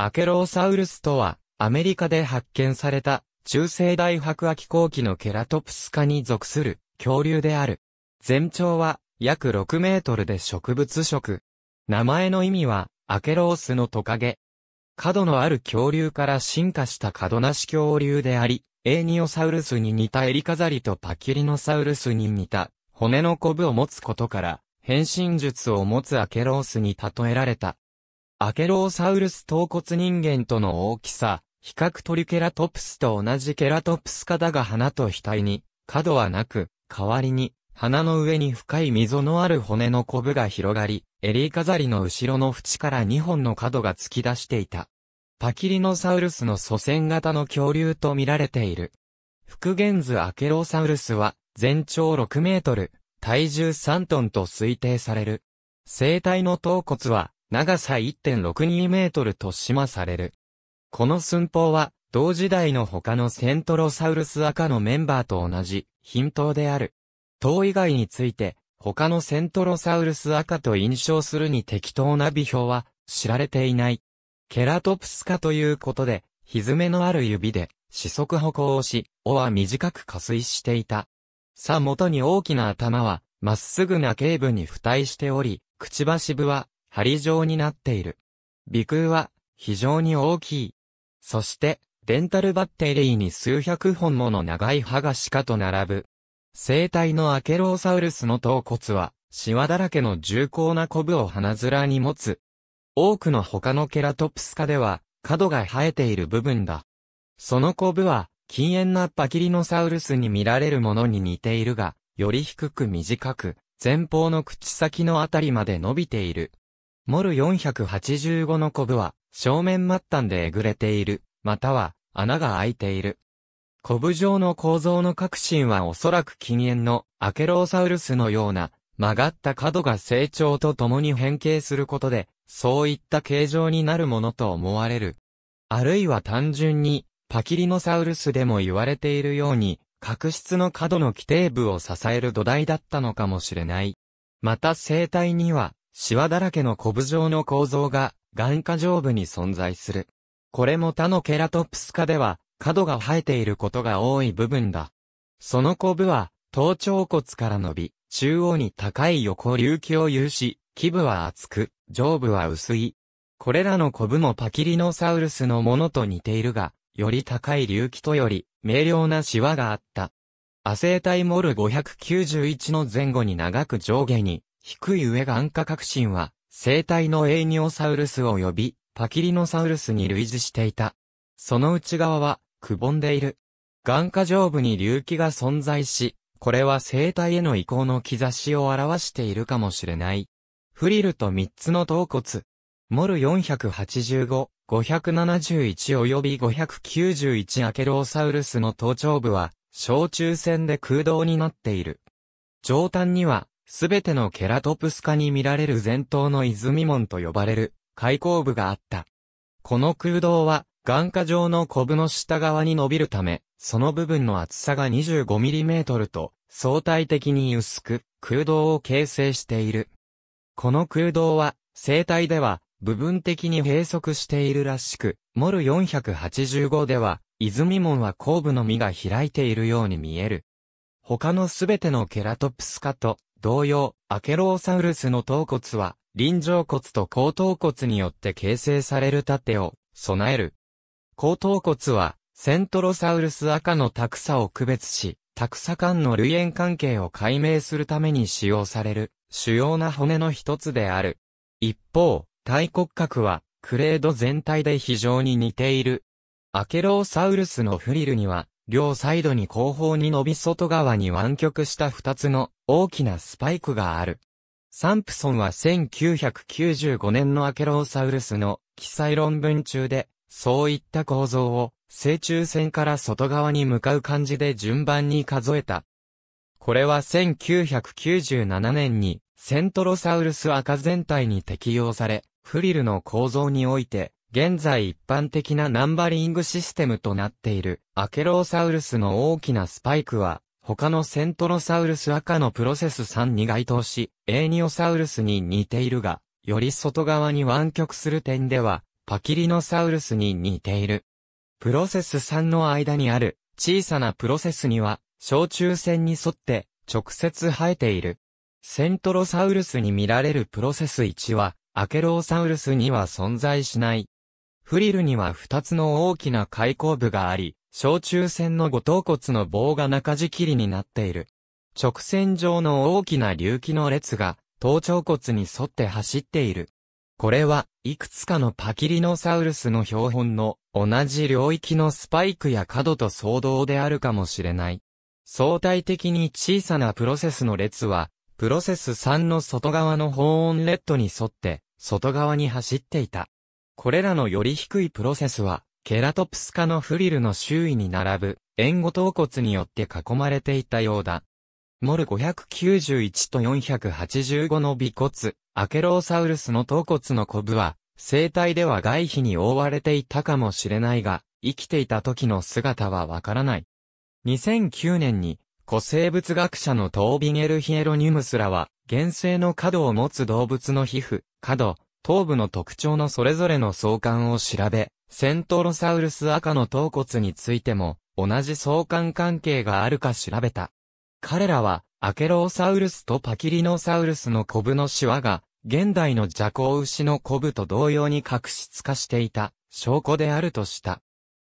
アケローサウルスとは、アメリカで発見された、中世代白亜紀後期のケラトプス科に属する恐竜である。全長は約6メートルで植物食。名前の意味は、アケロースのトカゲ。角のある恐竜から進化した角なし恐竜であり、エーニオサウルスに似たエリカザリとパキリノサウルスに似た骨のコブを持つことから、変身術を持つアケロースに例えられた。アケローサウルス頭骨人間との大きさ、比較トリケラトプスと同じケラトプス科だが鼻と額に角はなく、代わりに鼻の上に深い溝のある骨のコブが広がり、襟飾りの後ろの縁から2本の角が突き出していた。パキリノサウルスの祖先型の恐竜と見られている。復元図アケローサウルスは全長6メートル、体重3トンと推定される。生体の頭骨は長さ1.62メートルとしまされる。この寸法は、同時代の他のセントロサウルス赤のメンバーと同じ、品等である。等以外について、他のセントロサウルス赤と印象するに適当な微表は知られていない。ケラトプス化ということで、蹄のある指で四足歩行をし、尾は短く加水していた。さ元に大きな頭は、まっすぐな頸部に付帯しており、くちばし部は針状になっている。鼻腔は非常に大きい。そして、デンタルバッテリーに数百本もの長い歯が鹿と並ぶ。生体のアケローサウルスの頭骨は、シワだらけの重厚なコブを鼻面に持つ。多くの他のケラトプス科では、角が生えている部分だ。そのコブは、禁煙なパキリノサウルスに見られるものに似ているが、より低く短く、前方の口先のあたりまで伸びている。モル485のコブは、正面末端でえぐれている、または、穴が開いている。コブ状の構造の核心はおそらく近縁のアケローサウルスのような曲がった角が成長とともに変形することで、そういった形状になるものと思われる。あるいは単純に、パキリノサウルスでも言われているように、角質の角の基底部を支える土台だったのかもしれない。また生体には、シワだらけのコブ状の構造が、眼下上部に存在する。これも他のケラトプス科では、角が生えていることが多い部分だ。そのコブは、頭頂骨から伸び、中央に高い横隆起を有し、基部は厚く、上部は薄い。これらのコブもパキリノサウルスのものと似ているが、より高い隆起とより、明瞭なシワがあった。亜生体モル591の前後に長く上下に、低い上がん価革新は、生体のエイニオサウルス及びパキリノサウルスに類似していた。その内側は、くぼんでいる。眼下上部に隆起が存在し、これは生体への移行の兆しを表しているかもしれない。フリルと3つの頭骨。モル485、571及び591アケローサウルスの頭頂部は、小中線で空洞になっている。上端には、すべてのケラトプス科に見られる前頭の泉門と呼ばれる開口部があった。この空洞は、眼下状のコブの下側に伸びるため、その部分の厚さが 25mm と相対的に薄く空洞を形成している。この空洞は生体では部分的に閉塞しているらしく、モル485では、泉門は後部の実が開いているように見える。他のすべてのケラトプス科と同様、アケローサウルスの頭骨は、臨場骨と後頭骨によって形成される盾を備える。後頭骨は、セントロサウルス赤のタクサを区別し、タクサ間の類縁関係を解明するために使用される、主要な骨の一つである。一方、大骨格は、クレード全体で非常に似ている。アケローサウルスのフリルには、両サイドに後方に伸び外側に湾曲した二つの大きなスパイクがある。サンプソンは1995年のアケローサウルスの記載論文中で、そういった構造を、正中線から外側に向かう感じで順番に数えた。これは1997年に、セントロサウルス赤全体に適用され、フリルの構造において、現在一般的なナンバリングシステムとなっているアケローサウルスの大きなスパイクは、他のセントロサウルス赤のプロセス3に該当し、エーニオサウルスに似ているが、より外側に湾曲する点では、パキリノサウルスに似ている。プロセス3の間にある小さなプロセスには、小中線に沿って直接生えている。セントロサウルスに見られるプロセス1は、アケローサウルスには存在しない。フリルには2つの大きな開口部があり、小中線の五頭骨の棒が中切りになっている。直線上の大きな隆起の列が、頭頂骨に沿って走っている。これは、いくつかのパキリノサウルスの標本の同じ領域のスパイクや角と相動であるかもしれない。相対的に小さなプロセスの列は、プロセス3の外側の保温レッドに沿って、外側に走っていた。これらのより低いプロセスは、ケラトプス科のフリルの周囲に並ぶ、援護頭骨によって囲まれていたようだ。モル591と485の尾骨、アケローサウルスの頭骨のコブは、生体では外皮に覆われていたかもしれないが、生きていた時の姿はわからない。2009年に、古生物学者のトービゲル・ヒエロニムスらは、原生の角を持つ動物の皮膚、角、頭部の特徴のそれぞれの相関を調べ、セントロサウルス赤の頭骨についても、同じ相関関係があるか調べた。彼らは、アケローサウルスとパキリノサウルスのコブのシワが、現代のジャコウ牛のコブと同様に角質化していた、証拠であるとした。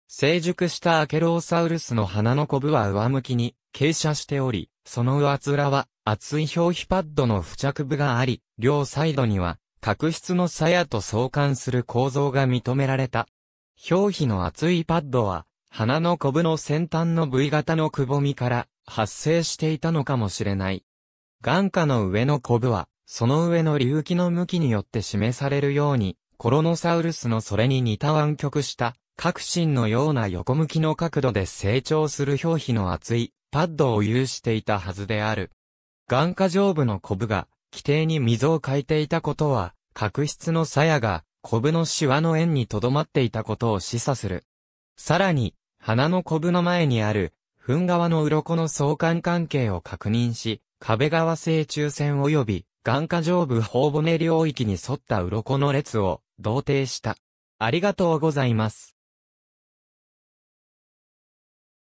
成熟したアケローサウルスの鼻のコブは上向きに傾斜しており、その上面は厚い表皮パッドの付着部があり、両サイドには角質の鞘と相関する構造が認められた。表皮の厚いパッドは、鼻のコブの先端の V 型のくぼみから発生していたのかもしれない。眼下の上のコブは、その上の隆起の向きによって示されるように、コロノサウルスのそれに似た湾曲した、各芯のような横向きの角度で成長する表皮の厚いパッドを有していたはずである。眼下上部のコブが規定に溝を書いていたことは、角質の鞘が、コブのシワの円に留まっていたことを示唆する。さらに、花のコブの前にある、糞側の鱗の相関関係を確認し、壁側正中線及び、眼下上部頬骨領域に沿った鱗の列を、同定した。ありがとうございます。